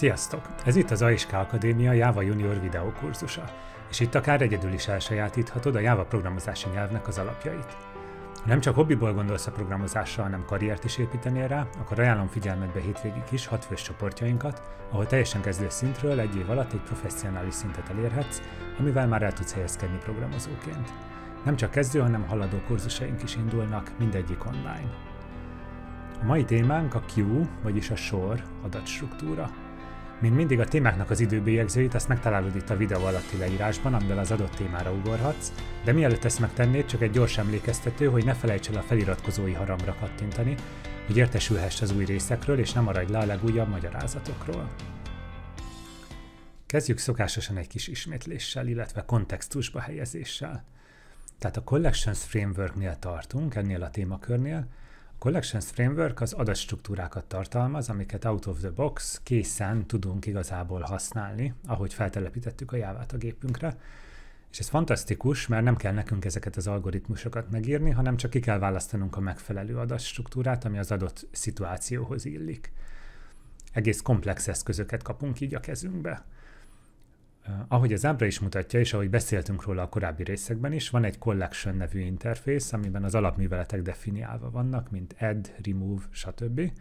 Sziasztok! Ez itt az AISK Akadémia Java Junior videókurzusa, és itt akár egyedül is elsajátíthatod a Java programozási nyelvnek az alapjait. Ha nem csak hobbiból gondolsz a programozásra, hanem karriert is építenél rá, akkor ajánlom figyelmedbe hétvégig is hatfős csoportjainkat, ahol teljesen kezdő szintről egy év alatt egy professzionális szintet elérhetsz, amivel már el tudsz helyezkedni programozóként. Nem csak kezdő, hanem haladó kurzusaink is indulnak, mindegyik online. A mai témánk a Q, vagyis a sor adatstruktúra. Mint mindig a témáknak az időbélyegzőit azt megtalálod itt a videó alatti leírásban, amivel az adott témára ugorhatsz, de mielőtt ezt megtennéd, csak egy gyors emlékeztető, hogy ne felejts el a feliratkozói haramra kattintani, hogy értesülhess az új részekről, és nem maradj le a legújabb magyarázatokról. Kezdjük szokásosan egy kis ismétléssel, illetve kontextusba helyezéssel. Tehát a Collections framework-nél tartunk, ennél a témakörnél, Collections Framework az adatstruktúrákat tartalmaz, amiket out of the box készen tudunk igazából használni, ahogy feltelepítettük a jávát a gépünkre. És ez fantasztikus, mert nem kell nekünk ezeket az algoritmusokat megírni, hanem csak ki kell választanunk a megfelelő adatstruktúrát, ami az adott szituációhoz illik. Egész komplex eszközöket kapunk így a kezünkbe. Eh, ahogy az ábra is mutatja, és ahogy beszéltünk róla a korábbi részekben is, van egy collection nevű interfész, amiben az alapműveletek definiálva vannak, mint add, remove, stb.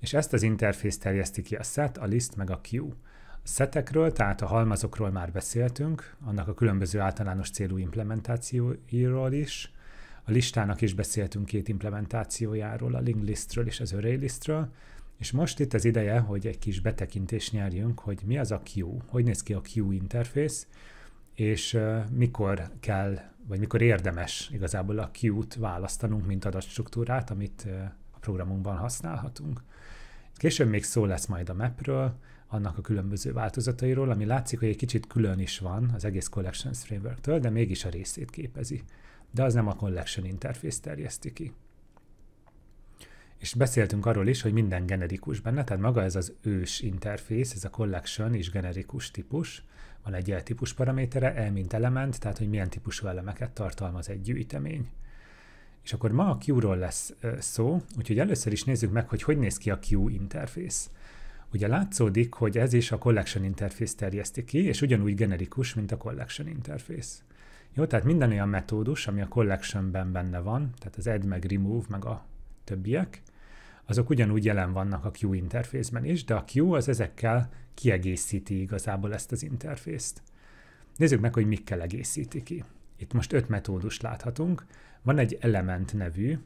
És ezt az interfészt terjeszti ki a set, a list meg a queue. A setekről, tehát a halmazokról már beszéltünk, annak a különböző általános célú implementációiról is, a listának is beszéltünk két implementációjáról, a linked listről és az array listről, és most itt az ideje, hogy egy kis betekintést nyerjünk, hogy mi az a Q, hogy néz ki a Q interfész, és mikor kell, vagy mikor érdemes igazából a Q-t választanunk, mint adatstruktúrát, amit a programunkban használhatunk. Később még szó lesz majd a mapről, annak a különböző változatairól, ami látszik, hogy egy kicsit külön is van az egész Collections Framework-től, de mégis a részét képezi. De az nem a Collection interfész terjeszti ki és beszéltünk arról is, hogy minden generikus benne, tehát maga ez az ős interfész, ez a collection is generikus típus, van egy ilyen típus paramétere, el mint element, tehát hogy milyen típusú elemeket tartalmaz egy gyűjtemény. És akkor ma a Q-ról lesz szó, úgyhogy először is nézzük meg, hogy hogy néz ki a Q interfész. Ugye látszódik, hogy ez is a collection interfész terjeszti ki, és ugyanúgy generikus, mint a collection interfész. Jó, tehát minden olyan metódus, ami a collectionben benne van, tehát az add meg remove, meg a többiek, azok ugyanúgy jelen vannak a Q interfészben is, de a Q az ezekkel kiegészíti igazából ezt az interfészt. Nézzük meg, hogy mikkel egészíti ki. Itt most öt metódust láthatunk. Van egy element nevű,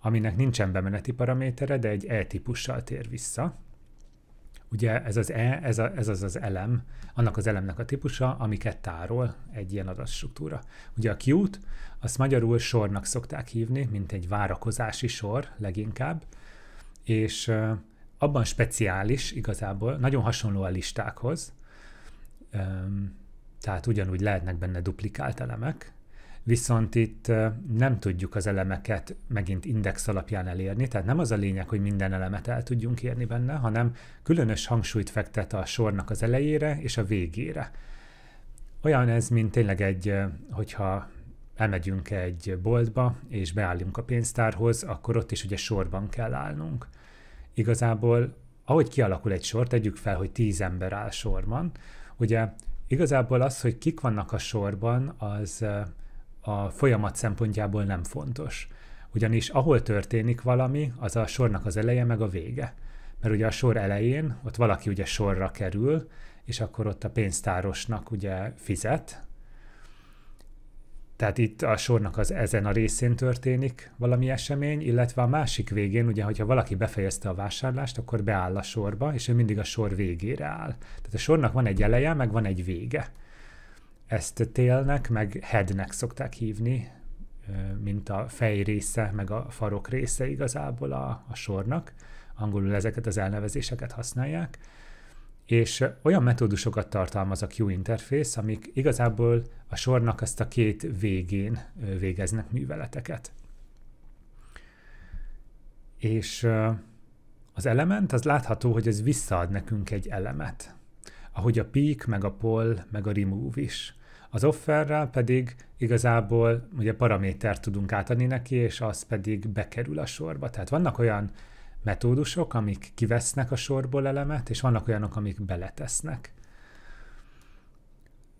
aminek nincsen bemeneti paramétere, de egy E-típussal tér vissza. Ugye ez az E, ez, a, ez az az elem, annak az elemnek a típusa, amiket tárol egy ilyen adatstruktúra. Ugye a Q-t, azt magyarul sornak szokták hívni, mint egy várakozási sor leginkább, és abban speciális igazából, nagyon hasonló a listákhoz, tehát ugyanúgy lehetnek benne duplikált elemek, viszont itt nem tudjuk az elemeket megint index alapján elérni, tehát nem az a lényeg, hogy minden elemet el tudjunk érni benne, hanem különös hangsúlyt fektet a sornak az elejére és a végére. Olyan ez, mint tényleg egy, hogyha elmegyünk egy boltba, és beállunk a pénztárhoz, akkor ott is ugye sorban kell állnunk. Igazából, ahogy kialakul egy sor, tegyük fel, hogy tíz ember áll sorban, ugye igazából az, hogy kik vannak a sorban, az a folyamat szempontjából nem fontos. Ugyanis ahol történik valami, az a sornak az eleje meg a vége. Mert ugye a sor elején ott valaki ugye sorra kerül, és akkor ott a pénztárosnak ugye fizet. Tehát itt a sornak az ezen a részén történik valami esemény, illetve a másik végén, ugye, hogyha valaki befejezte a vásárlást, akkor beáll a sorba, és ő mindig a sor végére áll. Tehát a sornak van egy eleje, meg van egy vége. Ezt télnek, meg headnek szokták hívni, mint a fej része, meg a farok része igazából a, a sornak. Angolul ezeket az elnevezéseket használják. És olyan metódusokat tartalmaz a Q interfész, amik igazából a sornak ezt a két végén végeznek műveleteket. És az element, az látható, hogy ez visszaad nekünk egy elemet. Ahogy a peak, meg a pol, meg a remove is. Az offerrel pedig igazából ugye paramétert tudunk átadni neki, és az pedig bekerül a sorba. Tehát vannak olyan metódusok, amik kivesznek a sorból elemet, és vannak olyanok, amik beletesznek.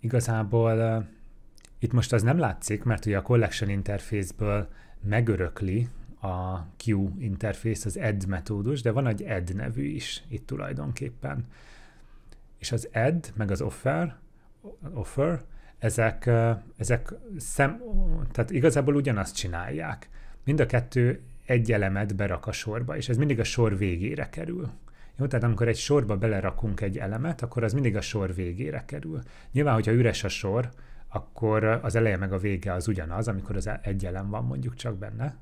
Igazából itt most az nem látszik, mert ugye a collection interfészből megörökli a Q interfész, az add metódus, de van egy add nevű is itt tulajdonképpen. És az add, meg az offer, offer ezek, ezek szem, tehát igazából ugyanazt csinálják. Mind a kettő egy elemet berak a sorba, és ez mindig a sor végére kerül. Jó, tehát amikor egy sorba belerakunk egy elemet, akkor az mindig a sor végére kerül. Nyilván, hogyha üres a sor, akkor az eleje meg a vége az ugyanaz, amikor az e- egy elem van mondjuk csak benne,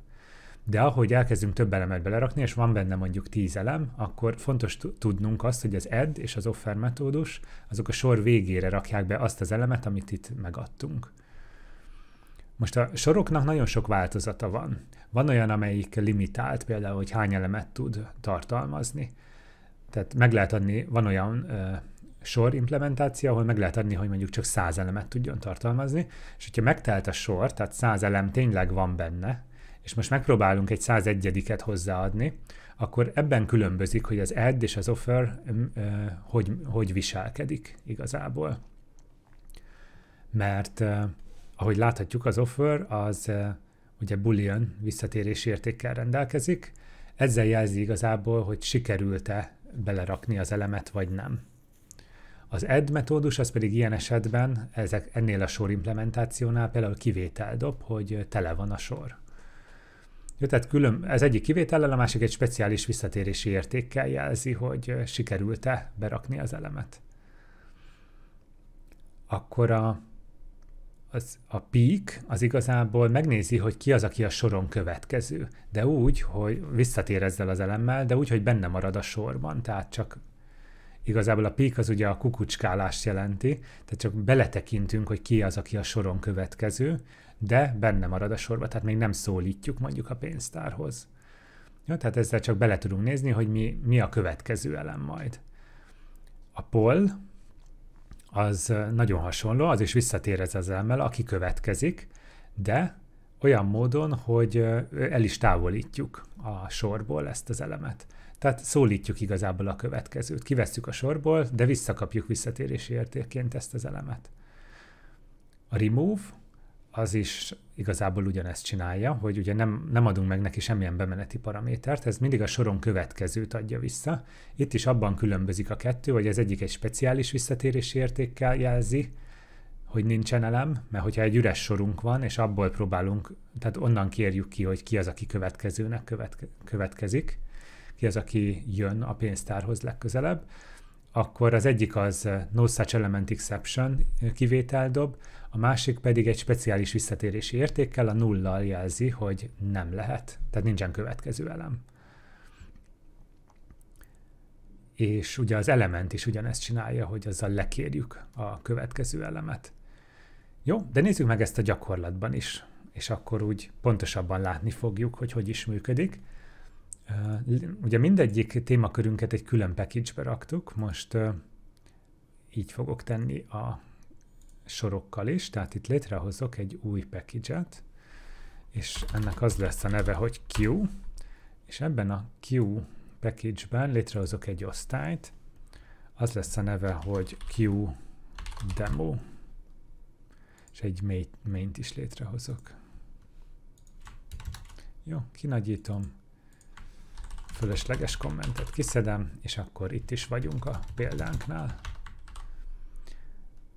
de ahogy elkezdünk több elemet belerakni, és van benne mondjuk tíz elem, akkor fontos tudnunk azt, hogy az add és az offer metódus, azok a sor végére rakják be azt az elemet, amit itt megadtunk. Most a soroknak nagyon sok változata van. Van olyan, amelyik limitált, például, hogy hány elemet tud tartalmazni. Tehát meg lehet adni, van olyan ö, sor implementáció, ahol meg lehet adni, hogy mondjuk csak 100 elemet tudjon tartalmazni, és hogyha megtelt a sor, tehát 100 elem tényleg van benne, és most megpróbálunk egy 101-et hozzáadni, akkor ebben különbözik, hogy az add és az offer mm, hogy, hogy viselkedik igazából. Mert ahogy láthatjuk, az offer az ugye boolean visszatérési értékkel rendelkezik, ezzel jelzi igazából, hogy sikerült-e belerakni az elemet, vagy nem. Az add metódus az pedig ilyen esetben, ezek, ennél a sor implementációnál például kivétel dob, hogy tele van a sor. Jó, tehát külön, ez egyik kivétellel, a másik egy speciális visszatérési értékkel jelzi, hogy sikerült-e berakni az elemet. Akkor a, az, a peak az igazából megnézi, hogy ki az, aki a soron következő, de úgy, hogy visszatér ezzel az elemmel, de úgy, hogy benne marad a sorban, tehát csak igazából a peak az ugye a kukucskálást jelenti, tehát csak beletekintünk, hogy ki az, aki a soron következő, de benne marad a sorba, tehát még nem szólítjuk mondjuk a pénztárhoz. Ja, tehát ezzel csak bele tudunk nézni, hogy mi, mi a következő elem majd. A pol az nagyon hasonló, az is visszatér ez az elemmel, aki következik, de olyan módon, hogy el is távolítjuk a sorból ezt az elemet. Tehát szólítjuk igazából a következőt. Kivesszük a sorból, de visszakapjuk visszatérési értékként ezt az elemet. A remove az is igazából ugyanezt csinálja, hogy ugye nem, nem adunk meg neki semmilyen bemeneti paramétert, ez mindig a soron következőt adja vissza. Itt is abban különbözik a kettő, hogy az egyik egy speciális visszatérési értékkel jelzi, hogy nincsen elem, mert hogyha egy üres sorunk van, és abból próbálunk, tehát onnan kérjük ki, hogy ki az, aki következőnek követke, következik, ki az, aki jön a pénztárhoz legközelebb, akkor az egyik az eh, No Such Element Exception eh, dob, a másik pedig egy speciális visszatérési értékkel, a nullal jelzi, hogy nem lehet, tehát nincsen következő elem. És ugye az element is ugyanezt csinálja, hogy azzal lekérjük a következő elemet. Jó, de nézzük meg ezt a gyakorlatban is, és akkor úgy pontosabban látni fogjuk, hogy hogy is működik. Ugye mindegyik témakörünket egy külön package-be raktuk, most így fogok tenni a sorokkal is, tehát itt létrehozok egy új package-et, és ennek az lesz a neve, hogy Q, és ebben a Q package-ben létrehozok egy osztályt, az lesz a neve, hogy Q demo, és egy main-t is létrehozok. Jó, kinagyítom, fölösleges kommentet kiszedem, és akkor itt is vagyunk a példánknál.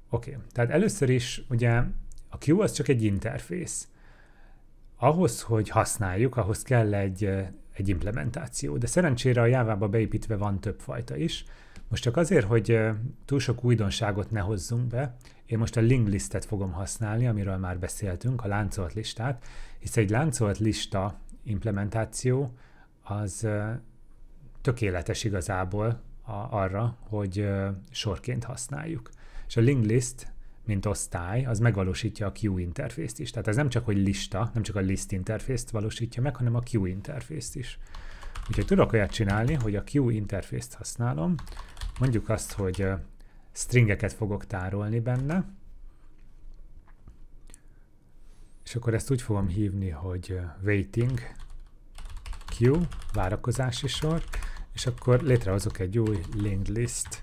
Oké, okay. tehát először is ugye a Q az csak egy interfész. Ahhoz, hogy használjuk, ahhoz kell egy, egy implementáció, de szerencsére a Java-ba beépítve van több fajta is. Most csak azért, hogy túl sok újdonságot ne hozzunk be, én most a link listet fogom használni, amiről már beszéltünk, a láncolt listát, hiszen egy láncolt lista implementáció az tökéletes igazából a, arra, hogy sorként használjuk. És a link list, mint osztály, az megvalósítja a Queue interfészt is. Tehát ez nem csak, hogy lista, nem csak a list interfészt valósítja meg, hanem a Queue interfészt is. Úgyhogy tudok olyat csinálni, hogy a Queue interfészt használom, mondjuk azt, hogy stringeket fogok tárolni benne, és akkor ezt úgy fogom hívni, hogy waiting queue, várakozási sor, és akkor létrehozok egy új linked list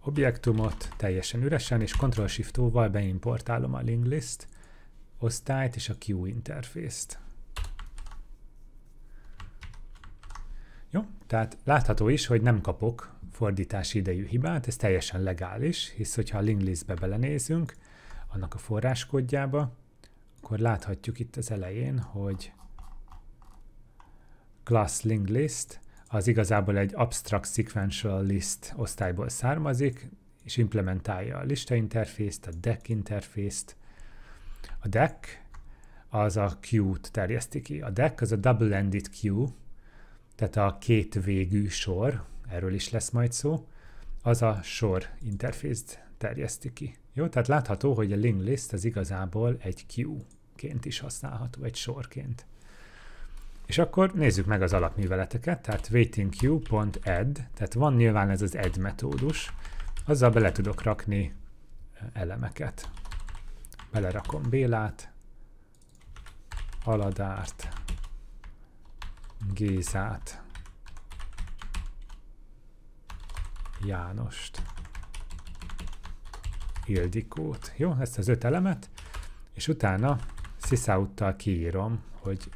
objektumot teljesen üresen, és ctrl shift O-val beimportálom a linked list osztályt és a queue interfészt. Jó, tehát látható is, hogy nem kapok fordítási idejű hibát, ez teljesen legális, hisz hogyha a linked listbe belenézünk, annak a forráskódjába, akkor láthatjuk itt az elején, hogy class link list az igazából egy abstract sequential list osztályból származik, és implementálja a lista interfészt, a deck interfészt. A deck az a queue-t terjeszti ki. A deck az a double-ended queue, tehát a két végű sor, erről is lesz majd szó, az a sor interfészt terjeszti ki. Jó, tehát látható, hogy a link list az igazából egy queue-ként is használható, egy sorként. És akkor nézzük meg az alapműveleteket, tehát waitingQ.add, tehát van nyilván ez az add metódus, azzal bele tudok rakni eh, elemeket. Belerakom Bélát, Aladárt, Gézát, Jánost, Ildikót. Jó, ezt az öt elemet, és utána szisauttal kiírom, hogy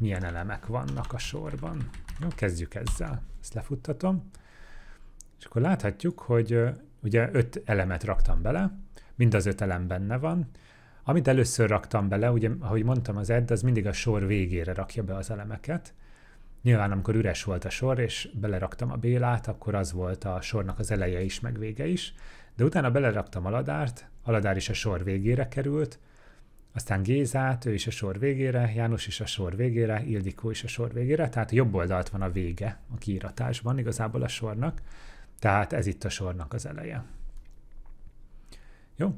milyen elemek vannak a sorban. Jó, kezdjük ezzel. Ezt lefuttatom. És akkor láthatjuk, hogy ugye öt elemet raktam bele, mind az öt elem benne van. Amit először raktam bele, ugye, ahogy mondtam, az edd az mindig a sor végére rakja be az elemeket. Nyilván, amikor üres volt a sor, és beleraktam a Bélát, akkor az volt a sornak az eleje is, meg vége is. De utána beleraktam Aladárt, Aladár is a sor végére került, aztán Gézát, ő is a sor végére, János is a sor végére, Ildikó is a sor végére, tehát a jobb oldalt van a vége a kiíratásban igazából a sornak, tehát ez itt a sornak az eleje. Jó?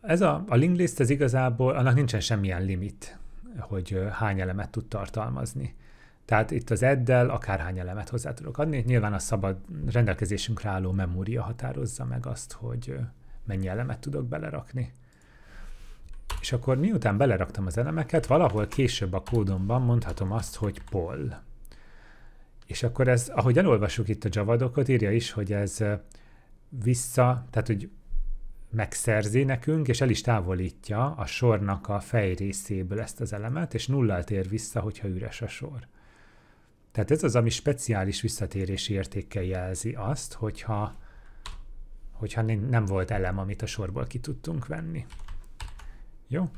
Ez a, a link list, ez igazából, annak nincsen semmilyen limit, hogy hány elemet tud tartalmazni. Tehát itt az eddel akárhány elemet hozzá tudok adni, nyilván a szabad rendelkezésünkre álló memória határozza meg azt, hogy mennyi elemet tudok belerakni. És akkor miután beleraktam az elemeket, valahol később a kódomban mondhatom azt, hogy poll. És akkor ez, ahogy elolvasjuk itt a javadokot, írja is, hogy ez vissza, tehát hogy megszerzi nekünk, és el is távolítja a sornak a fej részéből ezt az elemet, és nullal tér vissza, hogyha üres a sor. Tehát ez az, ami speciális visszatérési értékkel jelzi azt, hogyha, hogyha nem volt elem, amit a sorból ki tudtunk venni. Jó?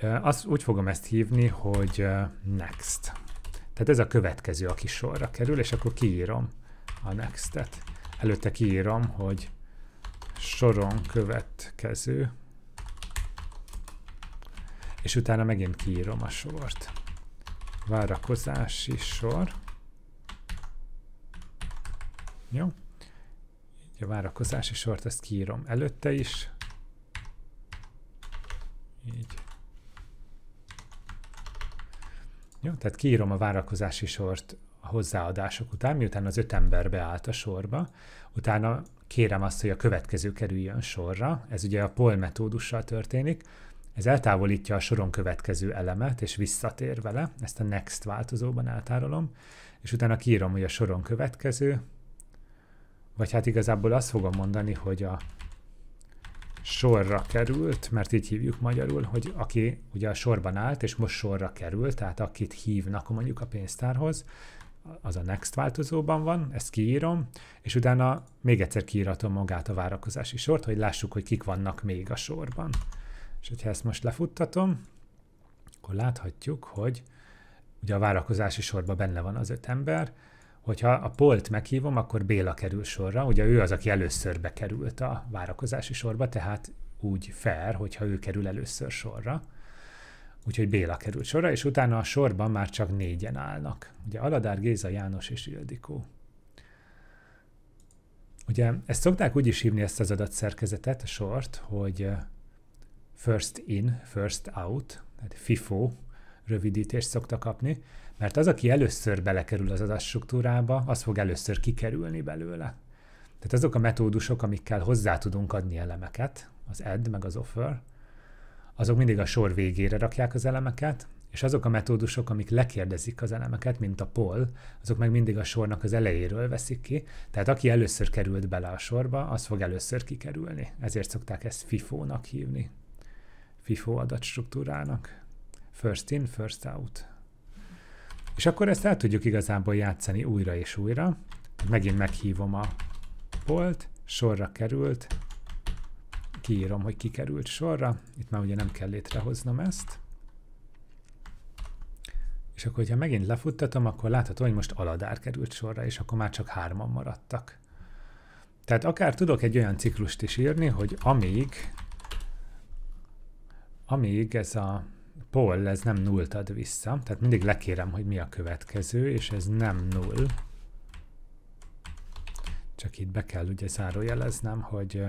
Azt úgy fogom ezt hívni, hogy next. Tehát ez a következő, aki sorra kerül, és akkor kiírom a next-et. Előtte kiírom, hogy soron következő, és utána megint kiírom a sort. Várakozási sor. Jó? a várakozási sort ezt kiírom előtte is, így. Jó, tehát kiírom a várakozási sort a hozzáadások után, miután az öt ember beállt a sorba, utána kérem azt, hogy a következő kerüljön sorra, ez ugye a pol metódussal történik, ez eltávolítja a soron következő elemet, és visszatér vele, ezt a next változóban eltárolom, és utána kiírom, hogy a soron következő, vagy hát igazából azt fogom mondani, hogy a sorra került, mert így hívjuk magyarul, hogy aki ugye a sorban állt, és most sorra került, tehát akit hívnak mondjuk a pénztárhoz, az a next változóban van, ezt kiírom, és utána még egyszer kiíratom magát a várakozási sort, hogy lássuk, hogy kik vannak még a sorban. És hogyha ezt most lefuttatom, akkor láthatjuk, hogy ugye a várakozási sorban benne van az öt ember, hogyha a Polt meghívom, akkor Béla kerül sorra, ugye ő az, aki először bekerült a várakozási sorba, tehát úgy fair, hogyha ő kerül először sorra. Úgyhogy Béla került sorra, és utána a sorban már csak négyen állnak. Ugye Aladár, Géza, János és Ildikó. Ugye ezt szokták úgy is hívni ezt az adatszerkezetet, a sort, hogy uh, first in, first out, tehát FIFO, rövidítést szokta kapni, mert az, aki először belekerül az adatstruktúrába, az fog először kikerülni belőle. Tehát azok a metódusok, amikkel hozzá tudunk adni elemeket, az add meg az offer, azok mindig a sor végére rakják az elemeket, és azok a metódusok, amik lekérdezik az elemeket, mint a poll, azok meg mindig a sornak az elejéről veszik ki, tehát aki először került bele a sorba, az fog először kikerülni. Ezért szokták ezt FIFO-nak hívni. FIFO adatstruktúrának. First in, first out. És akkor ezt el tudjuk igazából játszani újra és újra. Megint meghívom a bolt, sorra került, kiírom, hogy kikerült sorra, itt már ugye nem kell létrehoznom ezt. És akkor, hogyha megint lefuttatom, akkor látható, hogy most aladár került sorra, és akkor már csak hárman maradtak. Tehát akár tudok egy olyan ciklust is írni, hogy amíg, amíg ez a poll, ez nem nullt ad vissza, tehát mindig lekérem, hogy mi a következő, és ez nem null. Csak itt be kell ugye zárójeleznem, hogy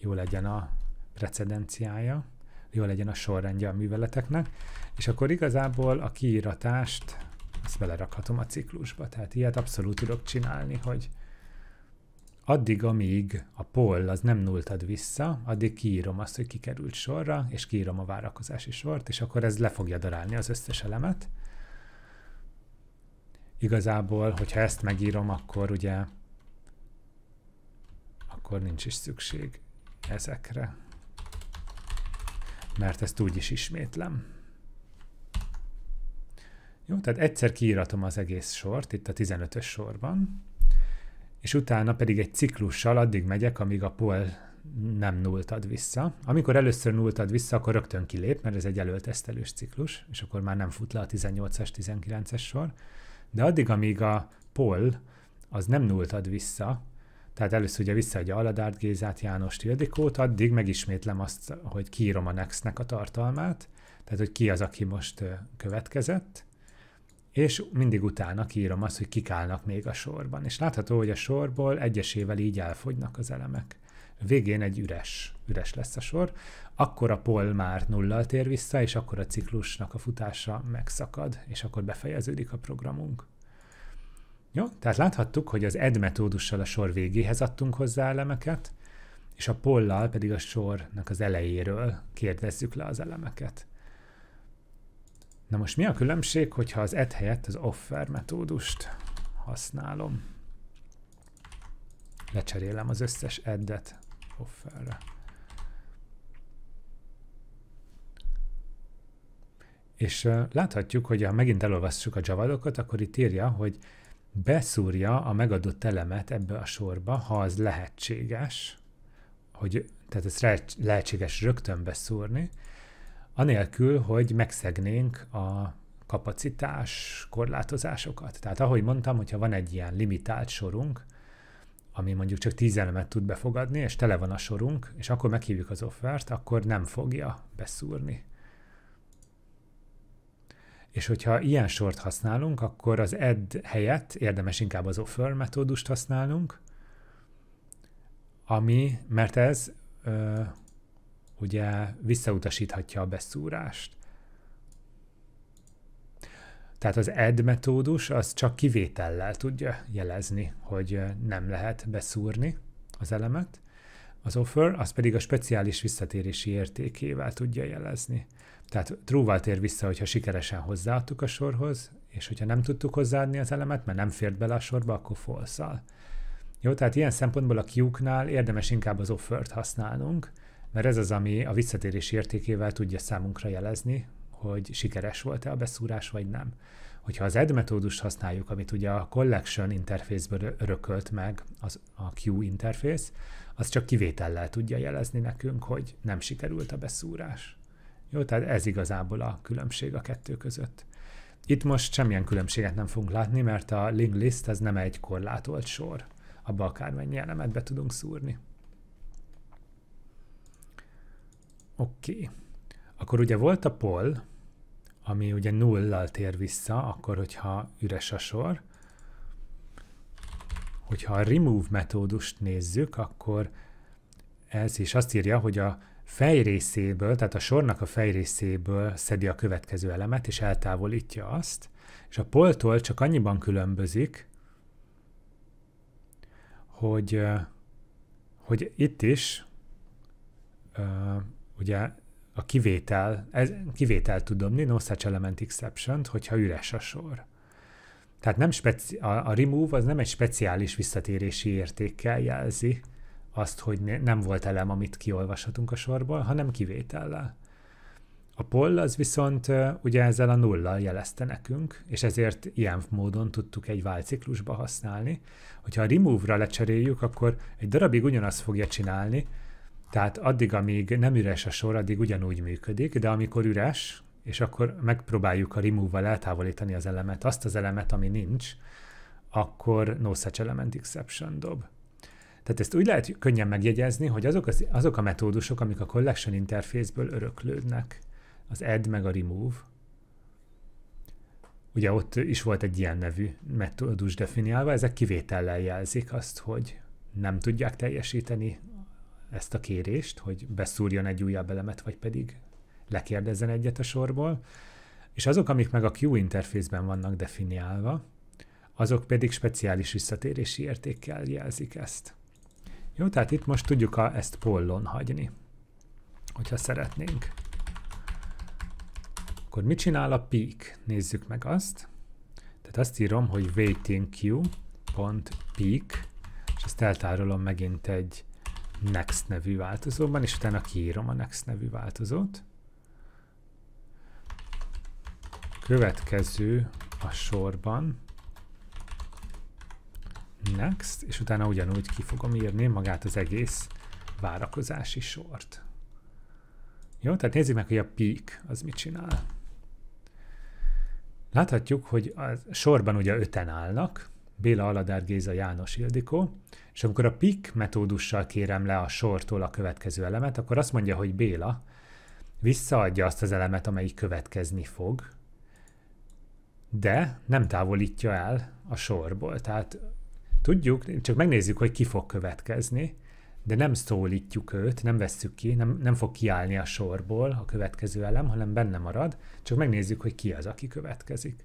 jó legyen a precedenciája, jó legyen a sorrendje a műveleteknek, és akkor igazából a kiíratást azt belerakhatom a ciklusba, tehát ilyet abszolút tudok csinálni, hogy addig, amíg a poll az nem nulltad vissza, addig kiírom azt, hogy kikerült sorra, és kiírom a várakozási sort, és akkor ez le fogja darálni az összes elemet. Igazából, hogyha ezt megírom, akkor ugye akkor nincs is szükség ezekre, mert ezt úgy is ismétlem. Jó, tehát egyszer kiíratom az egész sort, itt a 15-ös sorban, és utána pedig egy ciklussal addig megyek, amíg a pol nem nulltad vissza. Amikor először nulltad vissza, akkor rögtön kilép, mert ez egy előtesztelős ciklus, és akkor már nem fut le a 18-as, 19-es sor. De addig, amíg a Pol az nem nulltad vissza, tehát először ugye visszaadja Aladárt, Gézát, János, Tildikót, addig megismétlem azt, hogy kiírom a Nextnek a tartalmát, tehát hogy ki az, aki most következett, és mindig utána írom azt, hogy kik állnak még a sorban. És látható, hogy a sorból egyesével így elfogynak az elemek. Végén egy üres, üres lesz a sor, akkor a pol már nullal tér vissza, és akkor a ciklusnak a futása megszakad, és akkor befejeződik a programunk. Jó, tehát láthattuk, hogy az ed metódussal a sor végéhez adtunk hozzá elemeket, és a pollal pedig a sornak az elejéről kérdezzük le az elemeket. Na most mi a különbség, hogyha az et helyett az offer metódust használom? Lecserélem az összes eddet offerre. És láthatjuk, hogy ha megint elolvassuk a javadokat, akkor itt írja, hogy beszúrja a megadott elemet ebbe a sorba, ha az lehetséges, hogy, tehát ezt lehetséges rögtön beszúrni, anélkül, hogy megszegnénk a kapacitás korlátozásokat. Tehát ahogy mondtam, hogyha van egy ilyen limitált sorunk, ami mondjuk csak 10 elemet tud befogadni, és tele van a sorunk, és akkor meghívjuk az offert, akkor nem fogja beszúrni. És hogyha ilyen sort használunk, akkor az add helyett érdemes inkább az offer metódust használnunk, ami, mert ez ö, ugye visszautasíthatja a beszúrást. Tehát az add metódus az csak kivétellel tudja jelezni, hogy nem lehet beszúrni az elemet, az offer az pedig a speciális visszatérési értékével tudja jelezni. Tehát true tér vissza, hogyha sikeresen hozzáadtuk a sorhoz, és hogyha nem tudtuk hozzáadni az elemet, mert nem fért bele a sorba, akkor false -al. Jó, tehát ilyen szempontból a q érdemes inkább az offert használnunk, mert ez az, ami a visszatérés értékével tudja számunkra jelezni, hogy sikeres volt-e a beszúrás, vagy nem. Hogyha az add metódust használjuk, amit ugye a collection interfészből örökölt meg az, a Q interfész, az csak kivétellel tudja jelezni nekünk, hogy nem sikerült a beszúrás. Jó, tehát ez igazából a különbség a kettő között. Itt most semmilyen különbséget nem fogunk látni, mert a link list ez nem egy korlátolt sor. Abba akármennyi elemet be tudunk szúrni. Oké. Okay. Akkor ugye volt a pol, ami ugye nullal tér vissza, akkor hogyha üres a sor. Hogyha a remove metódust nézzük, akkor ez is azt írja, hogy a fejrészéből, tehát a sornak a fejrészéből szedi a következő elemet, és eltávolítja azt, és a poltól csak annyiban különbözik, hogy, hogy itt is ugye a kivétel, ez, kivétel tudom, no such element exception hogyha üres a sor. Tehát nem speci- a, a remove az nem egy speciális visszatérési értékkel jelzi azt, hogy ne, nem volt elem, amit kiolvashatunk a sorból, hanem kivétellel. A poll az viszont ugye ezzel a nullal jelezte nekünk, és ezért ilyen módon tudtuk egy válciklusba használni. Hogyha a remove-ra lecseréljük, akkor egy darabig ugyanazt fogja csinálni, tehát addig, amíg nem üres a sor, addig ugyanúgy működik, de amikor üres, és akkor megpróbáljuk a remove-val eltávolítani az elemet, azt az elemet, ami nincs, akkor no such element exception dob. Tehát ezt úgy lehet könnyen megjegyezni, hogy azok, az, azok a metódusok, amik a collection interfészből öröklődnek, az add meg a remove, ugye ott is volt egy ilyen nevű metódus definiálva, ezek kivétellel jelzik azt, hogy nem tudják teljesíteni ezt a kérést, hogy beszúrjon egy újabb elemet, vagy pedig lekérdezzen egyet a sorból, és azok, amik meg a Q interfészben vannak definiálva, azok pedig speciális visszatérési értékkel jelzik ezt. Jó, tehát itt most tudjuk a, ezt pollon hagyni, hogyha szeretnénk. Akkor mit csinál a peak? Nézzük meg azt. Tehát azt írom, hogy waiting queue.peak, és ezt eltárolom megint egy next nevű változóban, és utána kiírom a next nevű változót. Következő a sorban next, és utána ugyanúgy ki fogom írni magát az egész várakozási sort. Jó, tehát nézzük meg, hogy a peak az mit csinál. Láthatjuk, hogy a sorban ugye öten állnak, Béla Aladár Géza János Ildikó, és amikor a PIK metódussal kérem le a sortól a következő elemet, akkor azt mondja, hogy Béla visszaadja azt az elemet, amelyik következni fog, de nem távolítja el a sorból. Tehát tudjuk, csak megnézzük, hogy ki fog következni, de nem szólítjuk őt, nem vesszük ki, nem, nem fog kiállni a sorból a következő elem, hanem benne marad, csak megnézzük, hogy ki az, aki következik.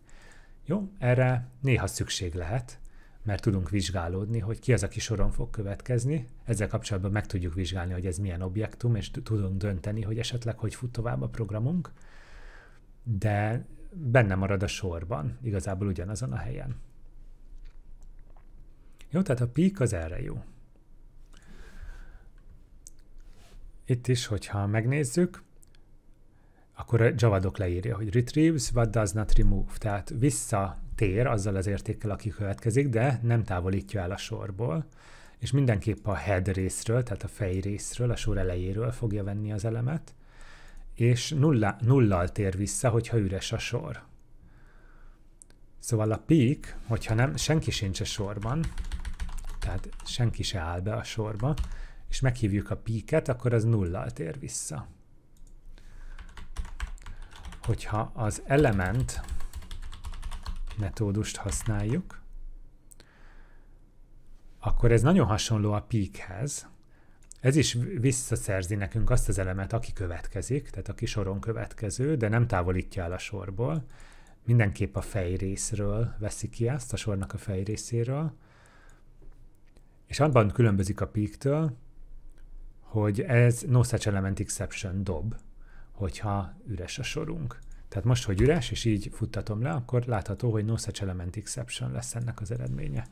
Jó, erre néha szükség lehet, mert tudunk vizsgálódni, hogy ki az, aki soron fog következni. Ezzel kapcsolatban meg tudjuk vizsgálni, hogy ez milyen objektum, és tudunk dönteni, hogy esetleg hogy fut tovább a programunk, de benne marad a sorban, igazából ugyanazon a helyen. Jó, tehát a pík az erre jó. Itt is, hogyha megnézzük, akkor a Javadok leírja, hogy retrieves what does not remove, tehát vissza tér azzal az értékkel, aki következik, de nem távolítja el a sorból, és mindenképp a head részről, tehát a fej részről, a sor elejéről fogja venni az elemet, és nulla, nullal tér vissza, hogyha üres a sor. Szóval a peak, hogyha nem, senki sincs a sorban, tehát senki se áll be a sorba, és meghívjuk a peak-et, akkor az nullal tér vissza. Hogyha az element metódust használjuk, akkor ez nagyon hasonló a peakhez. Ez is visszaszerzi nekünk azt az elemet, aki következik, tehát aki soron következő, de nem távolítja el a sorból. Mindenképp a fejrészről veszi ki ezt, a sornak a fejrészéről. És abban különbözik a peak-től, hogy ez no such element exception dob, hogyha üres a sorunk. Tehát most, hogy üres, és így futtatom le, akkor látható, hogy no such element exception lesz ennek az eredménye.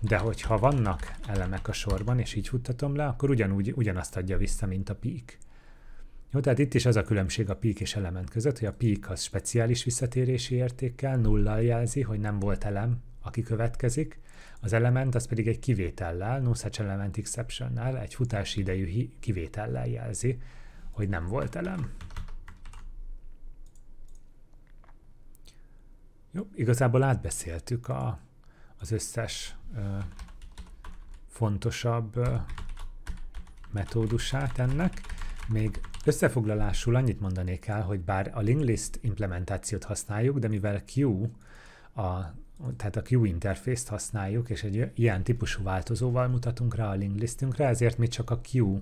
De hogyha vannak elemek a sorban, és így futtatom le, akkor ugyanúgy ugyanazt adja vissza, mint a peak. Jó, tehát itt is az a különbség a peak és element között, hogy a peak az speciális visszatérési értékkel, nullal jelzi, hogy nem volt elem, aki következik, az element az pedig egy kivétellel, no such element exception egy futási idejű kivétellel jelzi, hogy nem volt elem. Jó, igazából átbeszéltük a, az összes ö, fontosabb ö, metódusát ennek. Még összefoglalásul annyit mondanék el, hogy bár a linglist implementációt használjuk, de mivel Q, a, tehát a Q interfészt használjuk, és egy ilyen típusú változóval mutatunk rá a linglistünkre, ezért mi csak a Q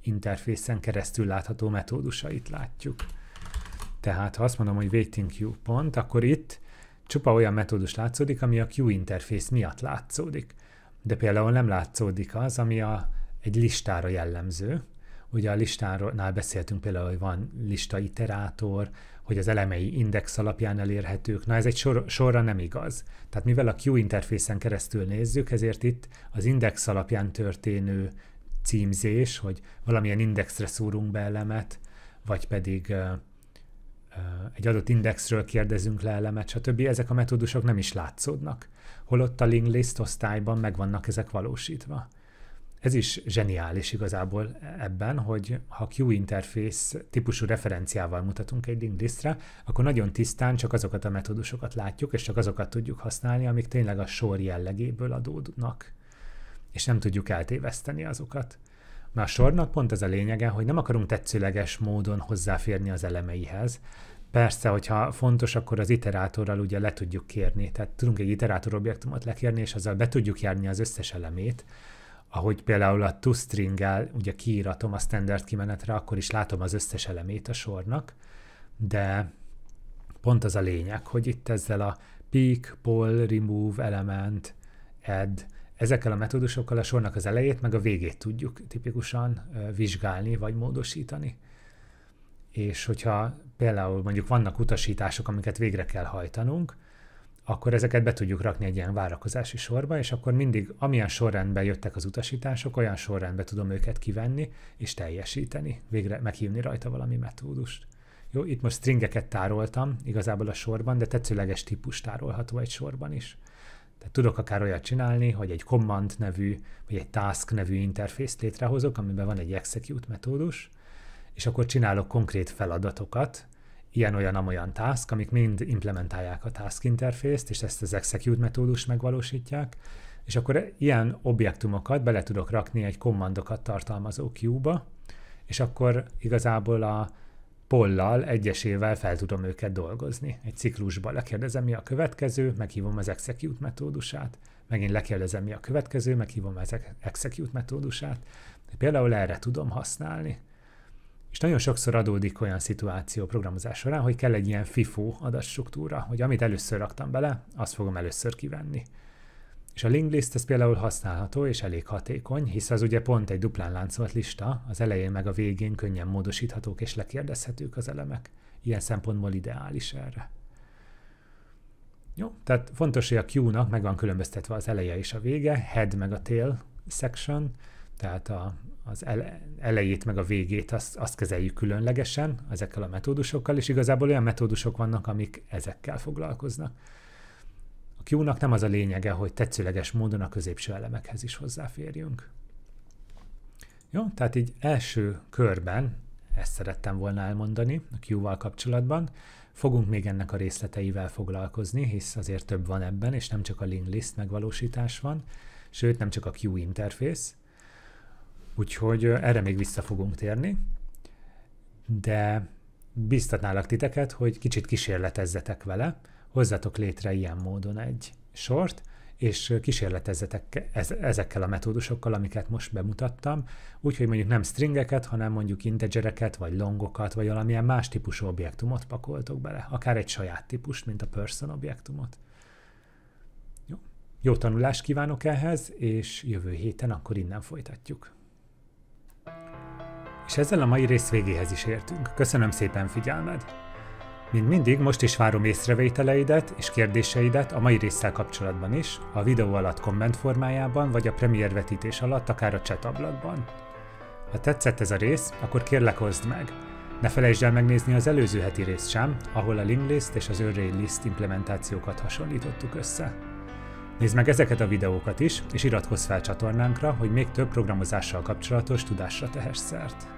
interfészen keresztül látható metódusait látjuk. Tehát ha azt mondom, hogy waiting queue pont, akkor itt csupa olyan metódus látszódik, ami a Q interfész miatt látszódik. De például nem látszódik az, ami a, egy listára jellemző. Ugye a listánál beszéltünk például, hogy van lista iterátor, hogy az elemei index alapján elérhetők. Na ez egy sor, sorra nem igaz. Tehát mivel a Q interfészen keresztül nézzük, ezért itt az index alapján történő címzés, hogy valamilyen indexre szúrunk be elemet, vagy pedig egy adott indexről kérdezünk le elemet, stb. Ezek a metódusok nem is látszódnak, holott a link list osztályban meg vannak ezek valósítva. Ez is zseniális igazából ebben, hogy ha Q interfész típusú referenciával mutatunk egy link listre, akkor nagyon tisztán csak azokat a metódusokat látjuk, és csak azokat tudjuk használni, amik tényleg a sor jellegéből adódnak. És nem tudjuk eltéveszteni azokat. Mert a sornak pont ez a lényege, hogy nem akarunk tetszőleges módon hozzáférni az elemeihez. Persze, hogyha fontos, akkor az iterátorral ugye le tudjuk kérni. Tehát tudunk egy iterátor objektumot lekérni, és azzal be tudjuk járni az összes elemét, ahogy például a toString-el ugye kiíratom a standard kimenetre, akkor is látom az összes elemét a sornak, de pont az a lényeg, hogy itt ezzel a peak, poll, remove, element, add, Ezekkel a metódusokkal a sornak az elejét, meg a végét tudjuk tipikusan vizsgálni vagy módosítani. És hogyha például mondjuk vannak utasítások, amiket végre kell hajtanunk, akkor ezeket be tudjuk rakni egy ilyen várakozási sorba, és akkor mindig amilyen sorrendben jöttek az utasítások, olyan sorrendben tudom őket kivenni és teljesíteni, végre meghívni rajta valami metódust. Jó, itt most stringeket tároltam igazából a sorban, de tetszőleges típus tárolható egy sorban is. Tehát tudok akár olyat csinálni, hogy egy command nevű, vagy egy task nevű interfészt létrehozok, amiben van egy execute metódus, és akkor csinálok konkrét feladatokat, ilyen-olyan-amolyan task, amik mind implementálják a task interfészt, és ezt az execute metódus megvalósítják, és akkor ilyen objektumokat bele tudok rakni egy kommandokat tartalmazó queue-ba, és akkor igazából a, pollal egyesével fel tudom őket dolgozni. Egy ciklusban lekérdezem, mi a következő, meghívom az execute metódusát, megint lekérdezem, mi a következő, meghívom az execute metódusát. Például erre tudom használni. És nagyon sokszor adódik olyan szituáció programozás során, hogy kell egy ilyen FIFO adatstruktúra, hogy amit először raktam bele, azt fogom először kivenni. És a link list ez például használható és elég hatékony, hisz az ugye pont egy duplán láncolt lista, az elején meg a végén könnyen módosíthatók és lekérdezhetők az elemek. Ilyen szempontból ideális erre. Jó, tehát fontos, hogy a Q-nak meg van különböztetve az eleje és a vége, head meg a tail section, tehát a, az elejét meg a végét azt, azt kezeljük különlegesen ezekkel a metódusokkal, és igazából olyan metódusok vannak, amik ezekkel foglalkoznak. Q-nak nem az a lényege, hogy tetszőleges módon a középső elemekhez is hozzáférjünk. Jó, tehát így első körben ezt szerettem volna elmondani a Q-val kapcsolatban. Fogunk még ennek a részleteivel foglalkozni, hisz azért több van ebben, és nem csak a link list megvalósítás van, sőt nem csak a Q interfész. Úgyhogy erre még vissza fogunk térni, de biztatnálak titeket, hogy kicsit kísérletezzetek vele, hozzatok létre ilyen módon egy sort, és kísérletezzetek ezekkel a metódusokkal, amiket most bemutattam, úgyhogy mondjuk nem stringeket, hanem mondjuk integereket, vagy longokat, vagy valamilyen más típusú objektumot pakoltok bele, akár egy saját típust, mint a person objektumot. Jó, Jó tanulást kívánok ehhez, és jövő héten akkor innen folytatjuk. És ezzel a mai rész végéhez is értünk. Köszönöm szépen figyelmed! Mint mindig, most is várom észrevételeidet és kérdéseidet a mai résszel kapcsolatban is, a videó alatt komment formájában, vagy a premier vetítés alatt, akár a chat ablakban. Ha tetszett ez a rész, akkor kérlek oszd meg. Ne felejtsd el megnézni az előző heti részt sem, ahol a linklist és az array list implementációkat hasonlítottuk össze. Nézd meg ezeket a videókat is, és iratkozz fel csatornánkra, hogy még több programozással kapcsolatos tudásra tehess szert.